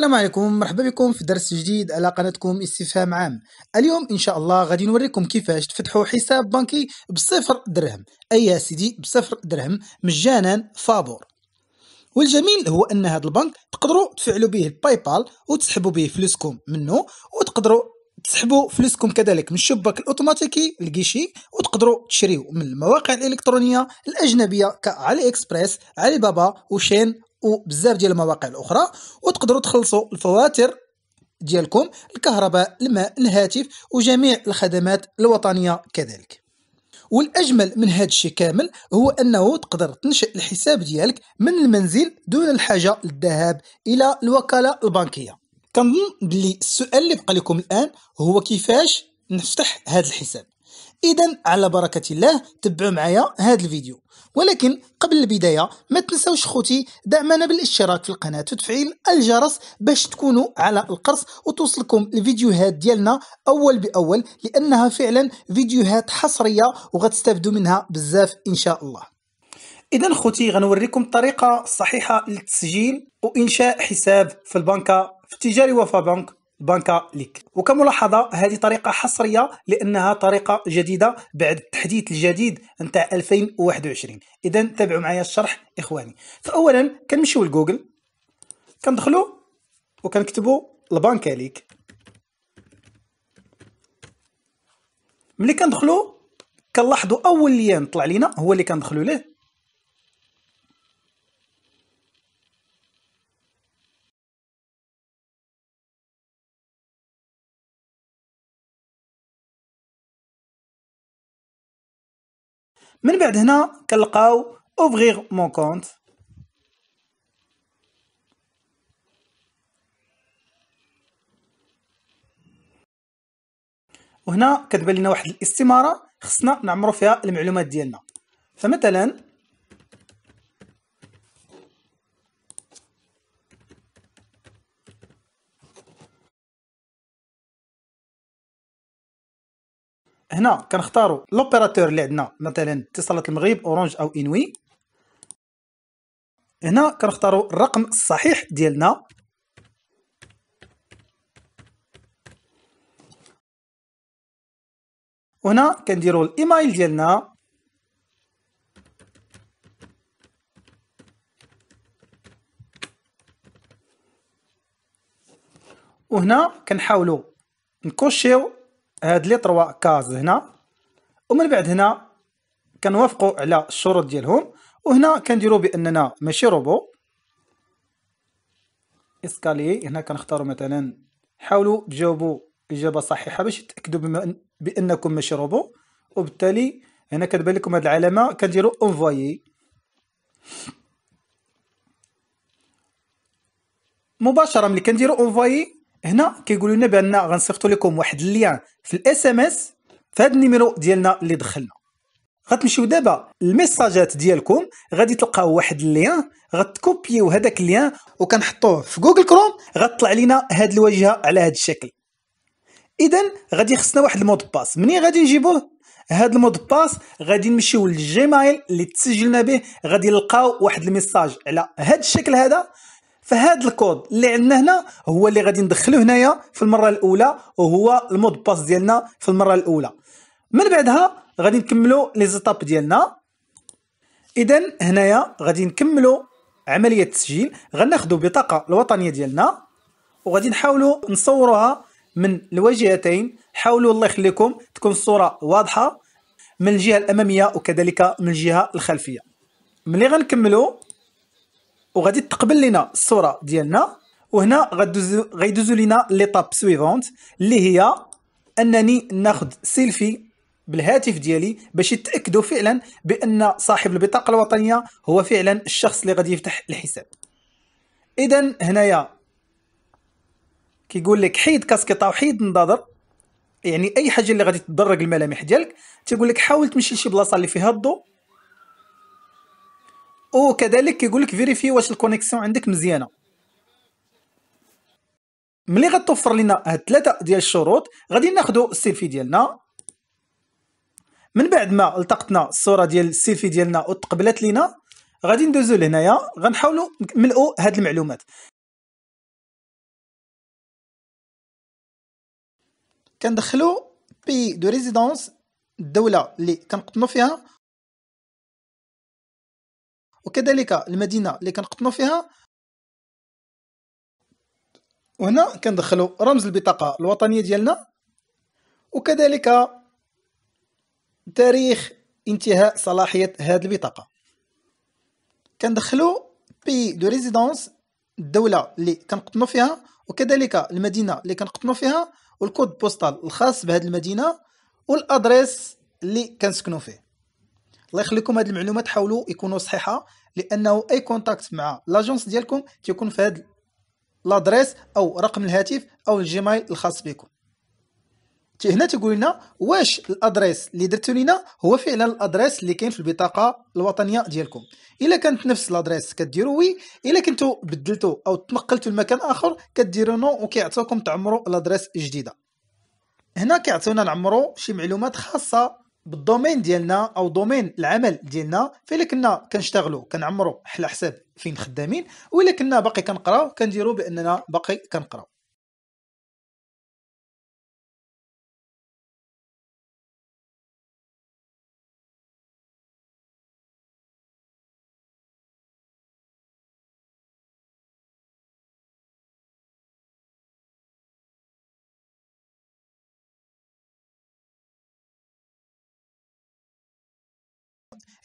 السلام عليكم مرحبا بكم في درس جديد على قناتكم استفهام عام اليوم ان شاء الله غادي نوريكم كيفاش تفتحوا حساب بنكي بصفر درهم اي يا سيدي بصفر درهم مجانا فابور والجميل هو ان هذا البنك تقدروا تفعلوا به الباي بال وتسحبوا به فلوسكم منه وتقدروا تسحبوا فلوسكم كذلك من الشباك الاوتوماتيكي الكيشي وتقدروا تشريو من المواقع الالكترونيه الاجنبيه كعلي اكسبريس علي بابا وشين وبزاف ديال المواقع الاخرى وتقدروا تخلصوا الفواتير ديالكم الكهرباء الماء الهاتف وجميع الخدمات الوطنيه كذلك والاجمل من هذا الشيء كامل هو انه تقدر تنشئ الحساب ديالك من المنزل دون الحاجه للذهاب الى الوكاله البنكيه كنظن بلي السؤال اللي بقى لكم الان هو كيفاش نفتح هذا الحساب اذا على بركه الله تبعوا معايا هذا الفيديو ولكن قبل البدايه ما تنساوش خوتي دعمنا بالاشتراك في القناه وتفعيل الجرس باش تكونوا على القرص وتوصلكم الفيديوهات ديالنا اول باول لانها فعلا فيديوهات حصريه وغتستافدوا منها بزاف ان شاء الله اذا خوتي غنوريكم الطريقه الصحيحه للتسجيل وانشاء حساب في البنكه في تجاري وفا بنك بانكا ليك وكملاحظه هذه طريقه حصريه لانها طريقه جديده بعد التحديث الجديد نتاع 2021 اذا تابعوا معايا الشرح اخواني فاولا كنمشيو لجوجل كندخلو وكنكتبوا البانكا ليك ملي كندخلو كنلاحظوا اول لين طلع لينا هو اللي كندخلو ليه من بعد هنا كنلقاو اوفغيغ مون كونت وهنا كتبان لنا واحد الاستماره خصنا نعمرو فيها المعلومات ديالنا فمثلا هنا كنختاروا لوبيراتور اللي عندنا مثلا اتصالات المغرب اورانج او انوي هنا كنختاروا الرقم الصحيح ديالنا وهنا كنديروا الايميل ديالنا وهنا كنحاولوا نكوشيو هاد لي تروا كاز هنا ومن بعد هنا كنوافقوا على الشروط ديالهم وهنا كنديروا باننا ماشي روبو اسكالي هنا كنختاروا مثلا حاولوا تجاوبوا اجابه صحيحه باش تاكدوا بما بانكم ماشي روبو وبالتالي هنا كتبان لكم هاد العلامه كنديروا اونفويي مباشره ملي كنديروا اونفويي هنا كيقولوا لنا بان غنصيفطوا لكم واحد اللين في الاس ام اس في هذا النيميرو ديالنا اللي دخلنا غتمشيو دابا الميساجات ديالكم غادي تلقاو واحد اللين غتكوبيو هذاك اللين وكنحطوه في جوجل كروم غتطلع لينا هاد الواجهه على هاد الشكل اذا غادي خصنا واحد المود باس منين غادي نجيبوه هاد المود باس غادي نمشيو للجيمايل اللي تسجلنا به غادي نلقاو واحد الميساج على هاد الشكل هذا فهاد الكود اللي عندنا هنا هو اللي غادي ندخلو هنايا في المره الاولى وهو المود باس ديالنا في المره الاولى من بعدها غادي نكملو لي زيتاب ديالنا اذا هنايا غادي نكملو عمليه التسجيل غناخدو البطاقه الوطنيه ديالنا وغادي نحاولوا نصوروها من الواجهتين حاولوا الله يخليكم تكون الصوره واضحه من الجهه الاماميه وكذلك من الجهه الخلفيه ملي غنكملو وغادي تقبل لنا الصوره ديالنا وهنا غيدوزو لينا ليطاب سويفونت اللي هي انني ناخذ سيلفي بالهاتف ديالي باش يتاكدوا فعلا بان صاحب البطاقه الوطنيه هو فعلا الشخص اللي غادي يفتح الحساب اذا هنايا كيقول لك حيد كاسكيطه وحيد النظاظر يعني اي حاجه اللي غادي تضرق الملامح ديالك تيقول لك حاول تمشي لشي بلاصه اللي فيها الضوء وكذلك كيقول لك فيريفي واش الكونيكسيون عندك مزيانه ملي غتوفر لنا هاد ثلاثه ديال الشروط غادي ناخذ السيلفي ديالنا من بعد ما التقطنا الصوره ديال السيلفي ديالنا وتقبلت لينا غادي ندوزو لهنايا غنحاولوا نملؤوا هاد المعلومات كندخلو بي دو ريزيدونس الدوله اللي كنقطنوا فيها وكذلك المدينه اللي كنقطنوا فيها وهنا كندخلوا رمز البطاقه الوطنيه ديالنا وكذلك تاريخ انتهاء صلاحيه هذه البطاقه كندخلوا بي دو ريزيدونس الدوله اللي كنقطنوا فيها وكذلك المدينه اللي كنقطنوا فيها والكود بوستال الخاص بهذه المدينه والادريس اللي كنسكنوا فيه الله يخليكم هذه المعلومات حاولوا يكونوا صحيحه لانه اي كونتاكت مع لاجونس ديالكم تيكون في هذا لادريس او رقم الهاتف او الجيميل الخاص بكم هنا تقول لنا واش الادريس اللي درتو لينا هو فعلا الادريس اللي كاين في البطاقه الوطنيه ديالكم الا كانت نفس الادريس كديروا وي الا كنتو بدلتو او تنقلتو لمكان اخر كديروا نو وكيعطيوكم تعمروا الادريس الجديده هنا كيعطيونا نعمروا شي معلومات خاصه بالدومين ديالنا او دومين العمل ديالنا فإلا كنا كنشتغلوا كنعمروا على حساب فين خدامين وإلا كنا باقي كنقراو كنديروا باننا باقي كنقراو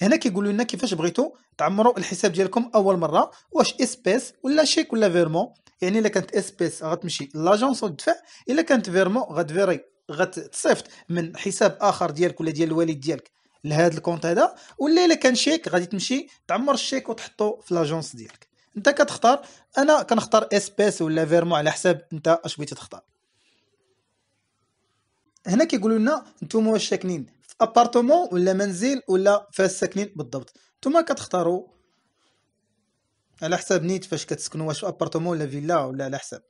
هنا كيقولوا لنا كيفاش بغيتوا تعمروا الحساب ديالكم اول مره واش اسبيس ولا شيك ولا فيرمون يعني الا كانت اسبيس غتمشي لاجونس ودفع الا كانت فيرمون غتفيري غتصيفط من حساب اخر ديالك ولا ديال الوالد ديالك لهذا الكونت هذا ولا الا كان شيك غادي تمشي تعمر الشيك وتحطو في لاجونس ديالك انت كتختار انا كنختار اسبيس ولا فيرمون على حساب انت اش بغيتي تختار هنا كيقولوا لنا نتوما واش ساكنين ابارتومون ولا منزل ولا فاس ساكنين بالضبط نتوما كتختاروا على حساب نيت فاش كتسكنوا واش ابارتومون ولا فيلا ولا على حساب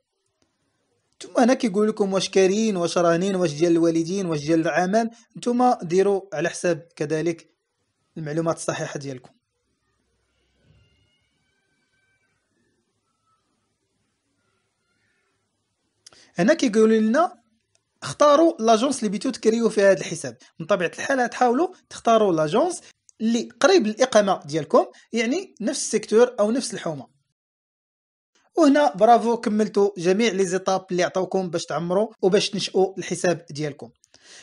نتوما هنا كيقول لكم واش كارين واش رانين واش ديال الوالدين واش ديال العمل نتوما ديروا على حساب كذلك المعلومات الصحيحه ديالكم هنا كيقولوا لنا اختاروا لاجونس اللي بيتو تكريو في هذا الحساب من طبيعه الحال تحاولوا تختاروا لاجونس اللي قريب الاقامه ديالكم يعني نفس السيكتور او نفس الحومه وهنا برافو كملتوا جميع لي زيتاب اللي عطاوكم باش تعمروا وباش تنشئوا الحساب ديالكم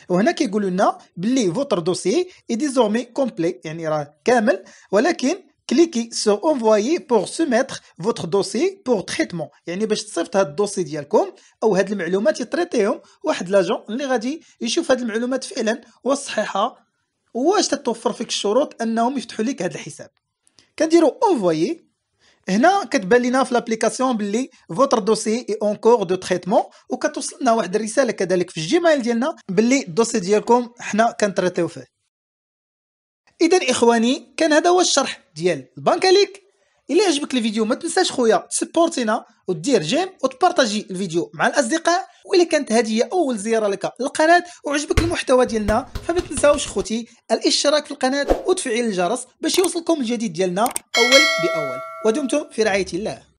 وهنا كيقولوا لنا بلي فوتر دوسي اي ديزورمي كومبلي يعني راه كامل ولكن كليكي سو envoyer pour soumettre votre dossier pour traitement يعني باش تصيفط هاد الدوسي ديالكم او هاد المعلومات يتريتيهم واحد لاجون اللي غادي يشوف هاد المعلومات فعلا وصحيحه واش تتوفر فيك الشروط انهم يفتحوا لك هاد الحساب كنديرو اونفويي هنا كتبان لينا في لابليكاسيون باللي فوتر دوسي اي اونكور دو تريتمون وكتوصلنا واحد الرساله كذلك في الجيميل ديالنا باللي الدوسي ديالكم حنا كنتريتيو فيه اذا اخواني كان هذا هو الشرح ديال البنك ليك الى عجبك الفيديو ما تنساش خويا تسبورتينا ودير جيم وتبارطاجي الفيديو مع الاصدقاء والا كانت هذه هي اول زياره لك للقناه وعجبك المحتوى ديالنا فما تنساوش خوتي الاشتراك في القناه وتفعيل الجرس باش يوصلكم الجديد ديالنا اول باول ودمتم في رعايه الله